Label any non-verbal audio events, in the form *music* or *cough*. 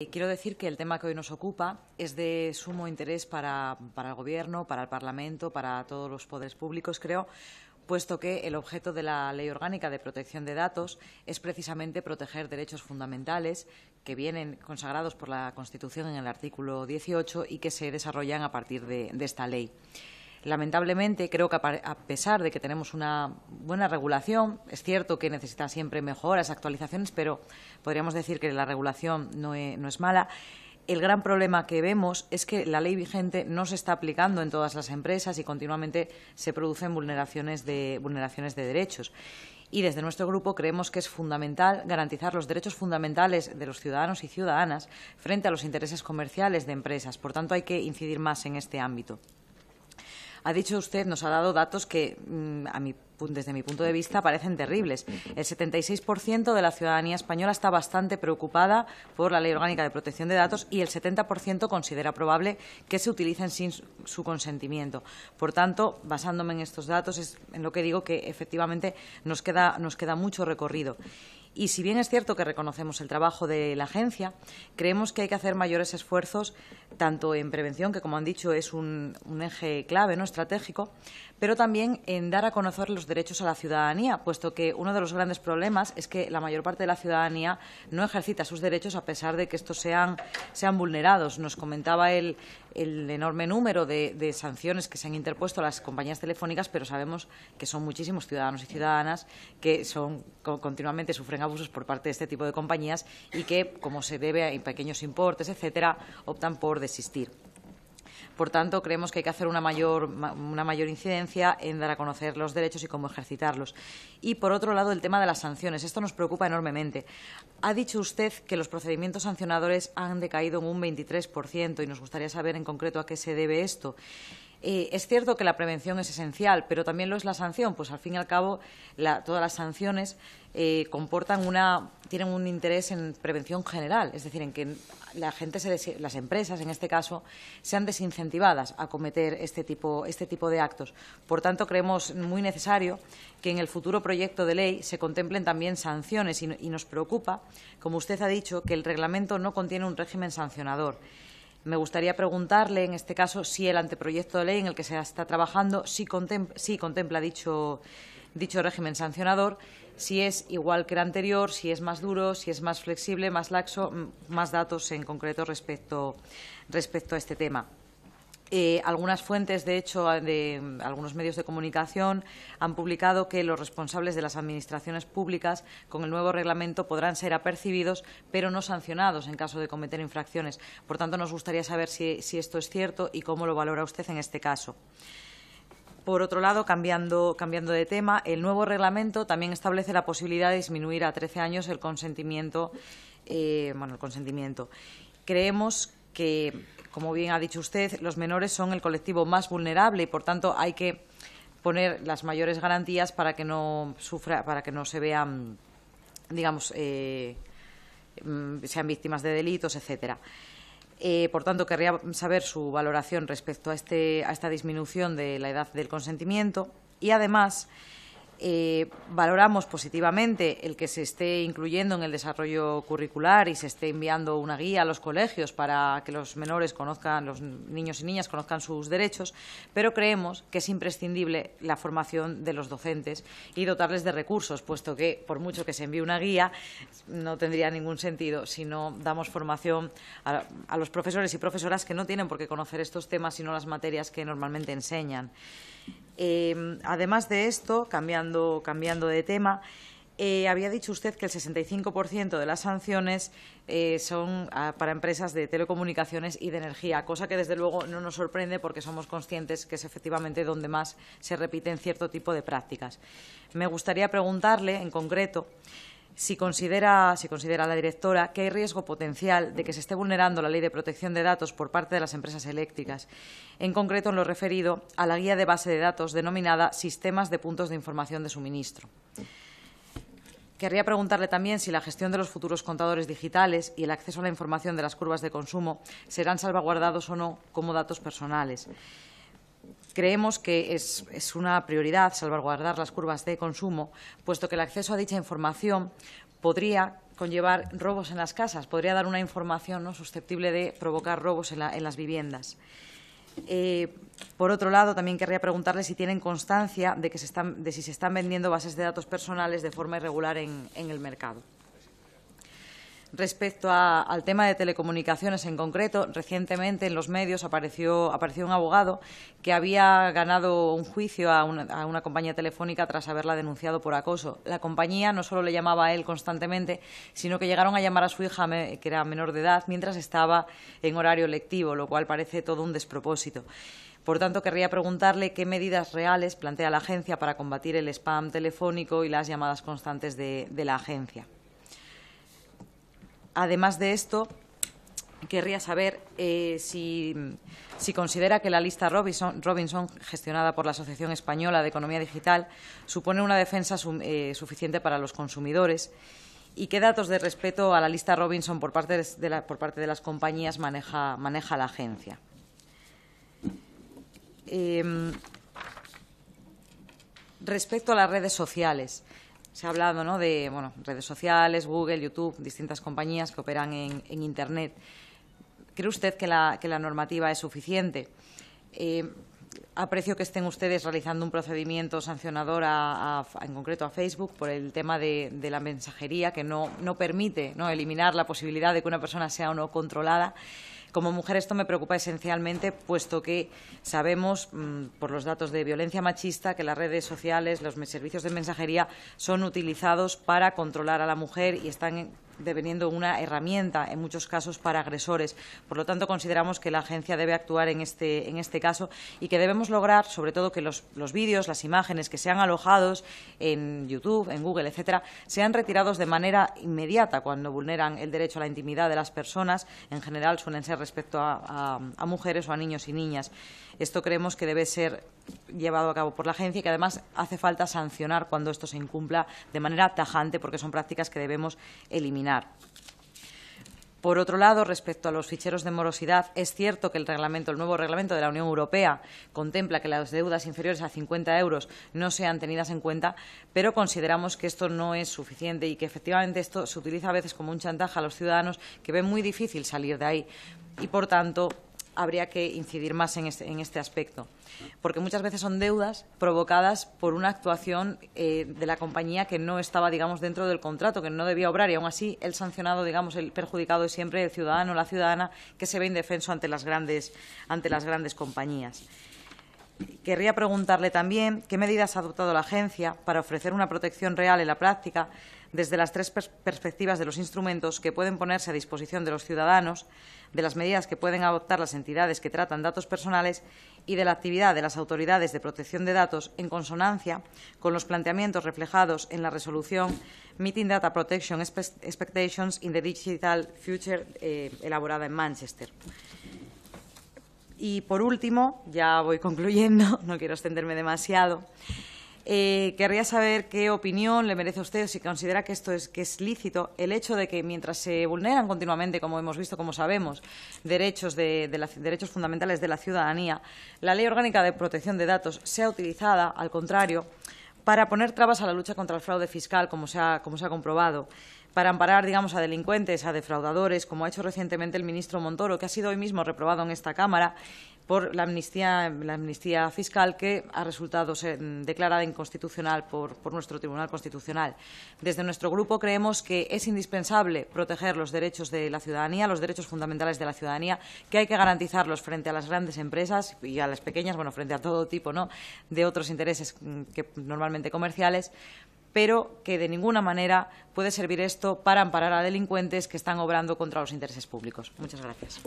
Eh, quiero decir que el tema que hoy nos ocupa es de sumo interés para, el Gobierno, para el Parlamento, para todos los poderes públicos, creo, puesto que el objeto de la Ley Orgánica de Protección de Datos es precisamente proteger derechos fundamentales que vienen consagrados por la Constitución en el artículo 18 y que se desarrollan a partir de esta ley. Lamentablemente, creo que a pesar de que tenemos una buena regulación, es cierto que necesita siempre mejoras, actualizaciones, pero podríamos decir que la regulación e, no es mala el gran problema que vemos es que la ley vigente no se está aplicando en todas las empresas y continuamente se producen vulneraciones de, vulneraciones de derechos. Y desde nuestro grupo creemos que es fundamental garantizar los derechos fundamentales de los ciudadanos y ciudadanas frente a los intereses comerciales de empresas. Por tanto, hay que incidir más en este ámbito. Ha dicho usted, nos ha dado datos que mm, desde mi punto de vista, parecen terribles. El 76% de la ciudadanía española está bastante preocupada por la Ley Orgánica de Protección de Datos y el 70% considera probable que se utilicen sin su consentimiento. Por tanto, basándome en estos datos, es en lo que digo que efectivamente nos queda, nos queda mucho recorrido. Y si bien es cierto que reconocemos el trabajo de la agencia, creemos que hay que hacer mayores esfuerzos tanto en prevención, que como han dicho es un, eje clave, no estratégico, pero también en dar a conocer los derechos a la ciudadanía, puesto que uno de los grandes problemas es que la mayor parte de la ciudadanía no ejercita sus derechos a pesar de que estos sean, sean vulnerados. Nos comentaba el, el enorme número de, de, sanciones que se han interpuesto a las compañías telefónicas, pero sabemos que son muchísimos ciudadanos y ciudadanas que son, continuamente sufren por parte de este tipo de compañías y que, como se debe a pequeños importes, etcétera, optan por desistir. Por tanto, creemos que hay que hacer una mayor, una mayor incidencia en dar a conocer los derechos y cómo ejercitarlos. Y, por otro lado, el tema de las sanciones. Esto nos preocupa enormemente. Ha dicho usted que los procedimientos sancionadores han decaído en un 23% y nos gustaría saber en concreto a qué se debe esto. Eh, es cierto que la prevención es esencial, pero también lo es la sanción, pues al fin y al cabo todas las sanciones eh, comportan una, tienen un interés en prevención general, es decir, en que la gente las empresas, en este caso, sean desincentivadas a cometer este tipo, este tipo de actos. Por tanto, creemos muy necesario que en el futuro proyecto de ley se contemplen también sanciones y nos preocupa, como usted ha dicho, que el reglamento no contiene un régimen sancionador. Me gustaría preguntarle, en este caso, si el anteproyecto de ley en el que se está trabajando sí contempla, contempla dicho, dicho régimen sancionador, si es igual que el anterior, si es más duro, si es más flexible, más laxo, más datos en concreto respecto, respecto a este tema. Eh, algunas fuentes, de hecho, de mm, algunos medios de comunicación han publicado que los responsables de las administraciones públicas con el nuevo reglamento podrán ser apercibidos, pero no sancionados en caso de cometer infracciones. Por tanto, nos gustaría saber si, esto es cierto y cómo lo valora usted en este caso. Por otro lado, cambiando, de tema, el nuevo reglamento también establece la posibilidad de disminuir a 13 años el consentimiento. Eh, bueno, el consentimiento. Creemos que como bien ha dicho usted, los menores son el colectivo más vulnerable y, por tanto, hay que poner las mayores garantías para que no sufra, para que no se vean, digamos, eh, mm, sean víctimas de delitos, etcétera. Eh, por tanto, querría saber su valoración respecto a, este, a esta disminución de la edad del consentimiento y, además, eh, valoramos positivamente el que se esté incluyendo en el desarrollo curricular y se esté enviando una guía a los colegios para que los menores conozcan, los niños y niñas conozcan sus derechos, pero creemos que es imprescindible la formación de los docentes y dotarles de recursos, puesto que por mucho que se envíe una guía no tendría ningún sentido si no damos formación a, a los profesores y profesoras que no tienen por qué conocer estos temas sino las materias que normalmente enseñan. Em, además de esto, cambiando, de tema, eh, había dicho usted que el 65% de las sanciones eh, son ah, para empresas de telecomunicaciones y de energía, cosa que desde luego no nos sorprende porque somos conscientes que es efectivamente donde más se repiten cierto tipo de prácticas. Me gustaría preguntarle en concreto si considera, considera la directora que hay riesgo potencial de que se esté vulnerando la Ley de Protección de Datos por parte de las empresas eléctricas, en concreto en lo referido a la guía de base de datos denominada Sistemas de Puntos de Información de Suministro. Querría preguntarle también si la gestión de los futuros contadores digitales y el acceso a la información de las curvas de consumo serán salvaguardados o no como datos personales. Creemos que es, una prioridad salvaguardar las curvas de consumo, puesto que el acceso a dicha información podría conllevar robos en las casas, podría dar una información ¿no? susceptible de provocar robos en, las viviendas. Eh, por otro lado, también querría preguntarle si tienen constancia de, que se están, de si se están vendiendo bases de datos personales de forma irregular en el mercado. Respecto al tema de telecomunicaciones en concreto, recientemente en los medios apareció, apareció un abogado que había ganado un juicio a una, compañía telefónica tras haberla denunciado por acoso. La compañía no solo le llamaba a él constantemente, sino que llegaron a llamar a su hija, que era menor de edad, mientras estaba en horario lectivo, lo cual parece todo un despropósito. Por tanto, querría preguntarle qué medidas reales plantea la agencia para combatir el spam telefónico y las llamadas constantes de la agencia. Además de esto, querría saber eh, si, considera que la lista Robinson, gestionada por la Asociación Española de Economía Digital, supone una defensa eh, suficiente para los consumidores y qué datos de respeto a la lista Robinson por parte de, las compañías maneja, la agencia. Em, respecto a las redes sociales, se ha hablado de redes sociales, Google, YouTube, distintas compañías que operan en, Internet. ¿Cree usted que la, normativa es suficiente? Eh, aprecio que estén ustedes realizando un procedimiento sancionador en concreto a Facebook por el tema de, la mensajería que no, no permite ¿no? eliminar la posibilidad de que una persona sea o no controlada. Como mujer esto me preocupa esencialmente, puesto que sabemos, mm, por los datos de violencia machista, que las redes sociales, los servicios de mensajería son utilizados para controlar a la mujer y están deveniendo una herramienta en muchos casos para agresores. Por lo tanto, consideramos que la agencia debe actuar en este, en este caso y que debemos lograr, sobre todo, que los, vídeos, las imágenes que sean alojados en YouTube, en Google, etcétera, sean retirados de manera inmediata cuando vulneran el derecho a la intimidad de las personas. En general, suelen ser respecto a mujeres o a niños y niñas. Esto creemos que debe ser llevado a cabo por la agencia y que además hace falta sancionar cuando esto se incumpla de manera tajante porque son prácticas que debemos eliminar. Por otro lado, respecto a los ficheros de morosidad, es cierto que el el nuevo reglamento de la Unión Europea contempla que las deudas inferiores a 50 euros no sean tenidas en cuenta, pero consideramos que esto no es suficiente y que efectivamente esto se utiliza a veces como un chantaje a los ciudadanos que ven muy difícil salir de ahí y, por tanto, habría que incidir más este, en este, aspecto, porque muchas veces son deudas provocadas por una actuación eh, de la compañía que no estaba, digamos, dentro del contrato, que no debía obrar, y aún así el sancionado, digamos, el perjudicado es siempre el ciudadano o la ciudadana que se ve indefenso ante las grandes compañías querría preguntarle también qué medidas ha adoptado la Agencia para ofrecer una protección real en la práctica desde las tres perspectivas de los instrumentos que pueden ponerse a disposición de los ciudadanos, de las medidas que pueden adoptar las entidades que tratan datos personales y de la actividad de las autoridades de protección de datos en consonancia con los planteamientos reflejados en la resolución Meeting Data Protection Expectations in the Digital Future eh, elaborada en Manchester. Y por último, ya voy concluyendo, *laughs* no quiero extenderme demasiado. Eh, querría saber qué opinión le merece a usted si considera que esto es, que es lícito el hecho de que mientras se vulneran continuamente, como hemos visto, como sabemos, derechos, de, derechos fundamentales de la ciudadanía, la Ley Orgánica de Protección de Datos sea utilizada, al contrario, para poner trabas a la lucha contra el fraude fiscal, como se como se ha comprobado para amparar, digamos, a delincuentes, a defraudadores, como ha hecho recientemente el ministro Montoro, que ha sido hoy mismo reprobado en esta Cámara por la amnistía, la amnistía fiscal que ha resultado mm, declarada inconstitucional por, nuestro Tribunal Constitucional. Desde nuestro grupo creemos que es indispensable proteger los derechos de la ciudadanía, los derechos fundamentales de la ciudadanía, que hay que garantizarlos frente a las grandes empresas y a las pequeñas, bueno, frente a todo tipo de otros intereses mm, que normalmente comerciales, pero que de ninguna manera puede servir esto para amparar a delincuentes que están obrando contra los intereses públicos. Muchas gracias.